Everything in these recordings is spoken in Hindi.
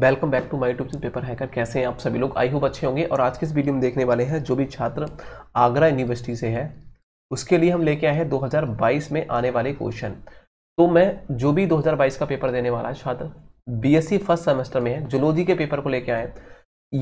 welcome back to my YouTube से पेपर हैकर कैसे हैं आप सभी लोग आई होप अच्छे होंगे और आज के इस वीडियो में देखने वाले हैं जो भी छात्र आगरा यूनिवर्सिटी से है उसके लिए हम लेके आए हैं 2022 में आने वाले क्वेश्चन तो मैं जो भी 2022 का पेपर देने वाला है छात्र बीएससी फर्स्ट सेमेस्टर में है जुलोजी के पेपर को लेके आए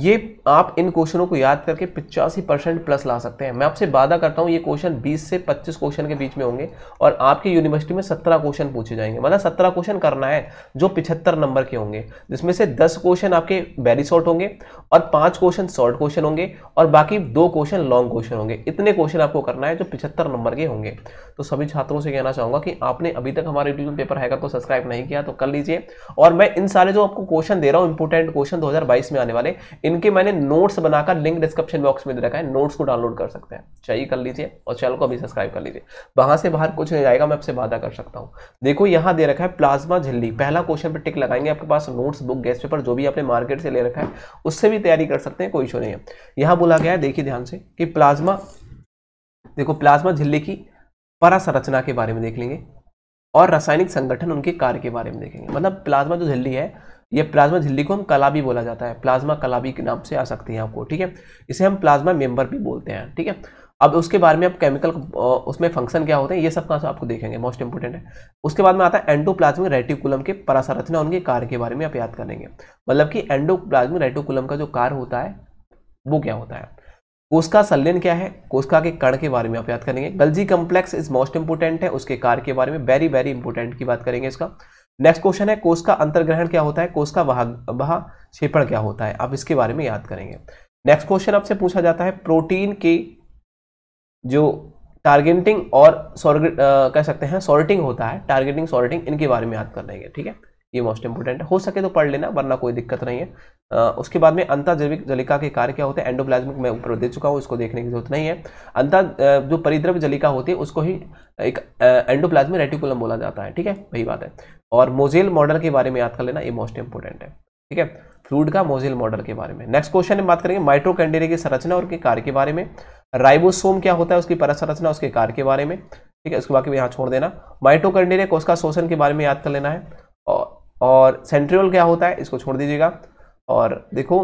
ये आप इन क्वेश्चनों को याद करके पिचासी परसेंट प्लस ला सकते हैं मैं आपसे वादा करता हूँ ये क्वेश्चन 20 से 25 क्वेश्चन के बीच में होंगे और आपके यूनिवर्सिटी में 17 क्वेश्चन पूछे जाएंगे मतलब 17 क्वेश्चन करना है जो 75 नंबर के होंगे जिसमें से 10 क्वेश्चन आपके वेरी शॉर्ट होंगे और पाँच क्वेश्चन शॉर्ट क्वेश्चन होंगे और बाकी दो क्वेश्चन लॉन्ग क्वेश्चन होंगे इतने क्वेश्चन आपको करना है जो पिछहत्तर नंबर के होंगे तो सभी छात्रों से कहना चाहूँगा कि आपने अभी तक हमारे यूट्यूब पेपर है को सब्सक्राइब नहीं किया तो कर लीजिए और मैं इन सारे जो आपको क्वेश्चन दे रहा हूँ इंपोर्टेंट क्वेश्चन दो में आने वाले इनके मैंने नोट्स बनाकर लिंक डिस्क्रिप्शन बॉक्स में दे रखा है नोट्स को डाउनलोड कर सकते हैं चाहिए कर लीजिए और चैनल को अभी सब्सक्राइब कर लीजिए वहां से बाहर कुछ नहीं जाएगा मैं आपसे वादा कर सकता हूँ देखो यहाँ दे रखा है प्लाज्मा झिल्ली पहला क्वेश्चन पर टिक लगाएंगे आपके पास नोट्स बुक गैस पेपर जो भी आपने मार्केट से ले रखा है उससे भी तैयारी कर सकते हैं कोई इशू नहीं है यहाँ बोला गया है देखिए ध्यान से कि प्लाज्मा देखो प्लाज्मा झिल्ली की परासरचना के बारे में देख लेंगे और रासायनिक संगठन उनके कार्य के बारे में देखेंगे मतलब प्लाज्मा जो झिल्ली है ये प्लाज्मा झिल्ली को हम कला भी बोला जाता है प्लाज्मा कलाबी के नाम से आ सकती है आपको ठीक है इसे हम प्लाज्मा मेंबर भी बोलते हैं ठीक है अब उसके बारे में आप केमिकल उसमें फंक्शन क्या होते हैं ये सब कहाँ से आपको देखेंगे मोस्ट इंपोर्टेंट है उसके बाद में आता है एंडोप्लाज्मिक रेटिकुलम के परासरचना उनके कार्य के बारे में आप याद करेंगे मतलब कि एंडोप्लाज्मिक रेटिकुलम का जो कार्य होता है वो क्या होता है कोशिका संलयन क्या है कोशिका के कण के बारे में आप याद करेंगे Golgi complex is most important है उसके कार्य के बारे में वेरी वेरी इंपोर्टेंट की बात करेंगे इसका नेक्स्ट क्वेश्चन है कोष का अंतर्ग्रहण क्या होता है कोष का वहा क्षेपण क्या होता है आप इसके बारे में याद करेंगे नेक्स्ट क्वेश्चन आपसे पूछा जाता है प्रोटीन की जो टारगेटिंग और सॉर्ग कह सकते हैं सॉर्टिंग होता है टारगेटिंग सॉर्टिंग इनके बारे में याद कर लेंगे ठीक है ये मोस्ट इंपॉर्टेंट है हो सके तो पढ़ लेना वरना कोई दिक्कत नहीं है आ, उसके बाद में अंता जैविक जलिका के कार्य क्या होते हैं एंडोप्लाज्मिक मैं ऊपर दे चुका हूँ इसको देखने की जरूरत नहीं है अंता जो परिद्रव जलिका होती है उसको ही एक एंडोप्लाज्मिक रेटिकुलम बोला जाता है ठीक है वही बात है और मोजेल मॉडल के बारे में याद कर लेना ये मोस्ट इंपॉर्टेंट है ठीक है फ्लूड का मोजेल मॉडल के बारे में नेक्स्ट क्वेश्चन में बात करेंगे माइट्रोकैंडेरिया की संरचना और के कार्य के बारे में राइबोसोम क्या होता है उसकी परसंरचना उसके कार्य के बारे में ठीक है उसके बाकी यहाँ छोड़ देना माइटोकैंडेरिया कोष का शोषण के बारे में याद कर लेना है और और सेंट्रियोल क्या होता है इसको छोड़ दीजिएगा और देखो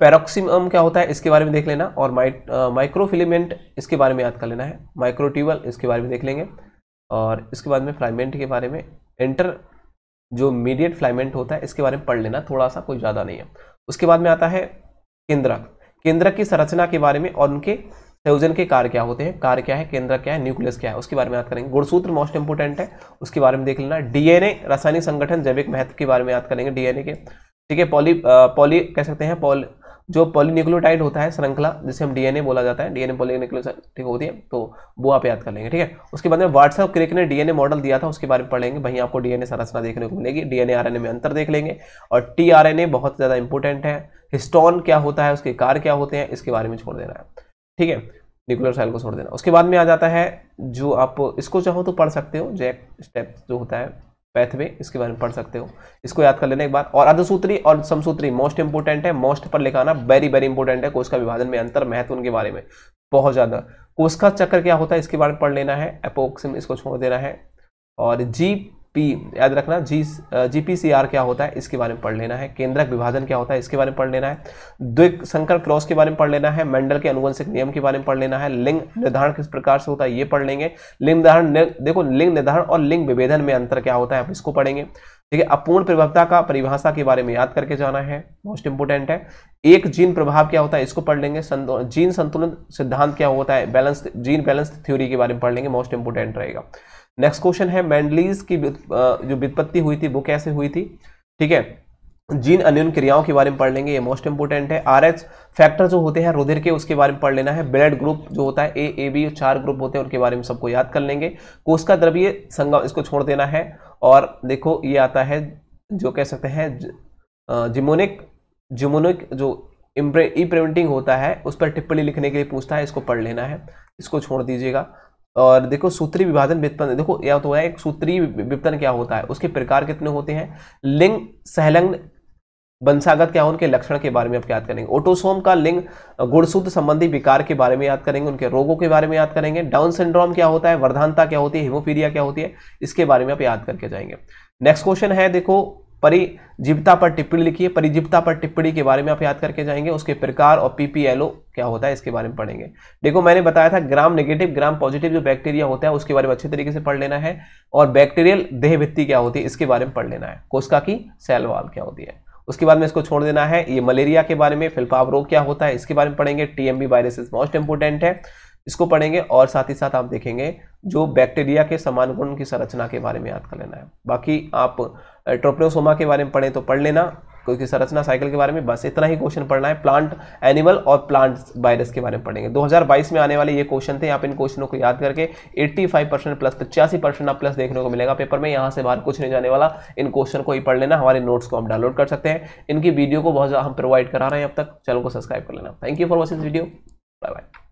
पैरोक्सिमम क्या होता है इसके बारे में देख लेना और माइट माइक्रोफिलीमेंट uh, इसके बारे में याद कर लेना है माइक्रोट्यूबल इसके बारे में देख लेंगे और इसके बाद में फ्लाइमेंट के बारे में इंटर जो मीडिएट फ्लाइमेंट होता है इसके बारे में पढ़ लेना थोड़ा सा कोई ज़्यादा नहीं है उसके बाद में आता है केंद्रक केंद्रक की संरचना के बारे में और उनके संयोजन के कार क्या होते हैं कार क्या है केंद्र क्या है न्यूक्लियस क्या है उसके बारे में याद करेंगे गुणसूत्र मोस्ट इंपोर्टेंट है उसके बारे में देख लेना डीएनए रासायनिक संगठन जैविक महत्व के बारे में याद करेंगे डीएनए के ठीक है पॉली पॉली कह सकते हैं पॉल जो पॉलीन्यूक्लियोटाइड होता है श्रृंखला जिसे हम डीएनए बोला जाता है डीएनए पॉलीन्यूक्लियोटाइड होती है तो वो आप याद कर लेंगे ठीक है उसके बाद में व्हाट्सएप क्रिक ने डीएनए मॉडल दिया था उसके बारे में पढ़ेंगे भाई आपको डीएनए संरचना देखने को मिलेगी डीएनए आरएनए में अंतर देख लेंगे और टीआरएनए बहुत ज़्यादा इंपॉर्टेंट है हिस्टोन क्या होता है उसके कार क्या होते हैं इसके बारे में छोड़ देना है ठीक है न्यूक्लियर सेल को छोड़ देना उसके बाद में आ जाता है जो आप इसको चाहो तो पढ़ सकते हो जैक स्टेप जो होता है पैथवे इसके बारे में पढ़ सकते हो इसको याद कर लेना एक बार और अर्धसूत्री और समसूत्री मोस्ट इंपोर्टेंट है मोस्ट पर लिखाना वेरी वेरी इंपॉर्टेंट है कोश का विभाजन में अंतर महत्व उनके बारे में बहुत ज़्यादा कोश का चक्कर क्या होता है इसके बारे में पढ़ लेना है अपोक्सिम इसको छोड़ देना है और जी पी याद रखना जी जीपीसीआर क्या होता है इसके बारे में पढ़ लेना है केंद्रक विभाजन क्या होता है इसके बारे में पढ़ लेना है द्विक संकर क्रॉस के बारे में पढ़ लेना है मंडल के अनुवंशिक नियम के बारे में पढ़ लेना है लिंग निर्धारण किस प्रकार से होता है ये पढ़ लेंगे लिंग निर्धारण देखो लिंग निर्धारण और लिंग विभेदन में अंतर क्या होता है आप इसको पढ़ेंगे ठीक है अपूर्ण प्रभावता का परिभाषा के बारे में याद करके जाना है मोस्ट इंपोर्टेंट है एक जीन प्रभाव क्या होता है इसको पढ़ लेंगे जीन संतुलन सिद्धांत क्या होता है बैलेंस जीन बैलेंस थ्योरी के बारे में पढ़ लेंगे मोस्ट इंपोर्टेंट रहेगा नेक्स्ट क्वेश्चन है मैंडलीज की जो वित्पत्ति हुई थी वो कैसे हुई थी ठीक है जीन अन्यून क्रियाओं के बारे में पढ़ लेंगे ये मोस्ट इंपोर्टेंट है आर एच फैक्टर जो होते हैं रुधिर के उसके बारे में पढ़ लेना है ब्लड ग्रुप जो होता है ए ए बी चार ग्रुप होते हैं उनके बारे में सबको याद कर लेंगे कोष का द्रव्य संगम इसको छोड़ देना है और देखो ये आता है जो कह सकते हैं जिमोनिक जिमोनिक जो ई प्रिंटिंग होता है उस पर टिप्पणी लिखने के लिए पूछता है इसको पढ़ लेना है इसको छोड़ दीजिएगा और देखो सूत्री विभाजन व्युत्पन्न देखो यह तो है एक सूत्री विपतन क्या होता है उसके प्रकार कितने होते हैं लिंग सहलग्न वंशागत क्या उनके लक्षण के बारे में आप याद करेंगे ओटोसोम का लिंग गुणसूत्र संबंधी विकार के बारे में याद करेंगे उनके रोगों के बारे में याद करेंगे डाउन सिंड्रोम क्या होता है वर्धानता क्या होती है हिमोफीरिया क्या होती है इसके बारे में आप याद करके जाएंगे नेक्स्ट क्वेश्चन है देखो परिजीवता पर टिप्पणी लिखिए परिजीवता पर टिप्पणी के बारे में आप याद करके जाएंगे उसके प्रकार और पीपीएलओ क्या होता है इसके बारे में पढ़ेंगे देखो मैंने बताया था ग्राम नेगेटिव ग्राम पॉजिटिव जो बैक्टीरिया होता है उसके बारे में अच्छे तरीके से पढ़ लेना है और बैक्टीरियल देह क्या होती है इसके बारे में पढ़ लेना है कोशिका की सेलवाल क्या होती है उसके बाद में इसको छोड़ देना है ये मलेरिया के बारे में फिलपाव रोग क्या होता है इसके बारे में पढ़ेंगे टीएमबी वायरस मोस्ट इंपोर्टेंट है इसको पढ़ेंगे और साथ ही साथ आप देखेंगे जो बैक्टीरिया के समान गुण की संरचना के बारे में याद कर लेना है बाकी आप ट्रोप्रोसोमा के बारे में पढ़ें तो पढ़ लेना क्योंकि संरचना साइकिल के बारे में बस इतना ही क्वेश्चन पढ़ना है प्लांट एनिमल और प्लांट वायरस के बारे में पढ़ेंगे 2022 में आने वाले ये क्वेश्चन थे आप इन क्वेश्चनों को याद करके 85 परसेंट प्लस पचासी परसेंट आप प्लस देखने को मिलेगा पेपर में यहाँ से बाहर कुछ नहीं जाने वाला इन क्वेश्चन को ही पढ़ लेना हमारे नोट्स को हम डाउनलोड कर सकते हैं इनकी वीडियो को बहुत हम प्रोवाइड करा रहे हैं अब तक चैनल को सब्सक्राइब कर लेना thank you for watching video bye bye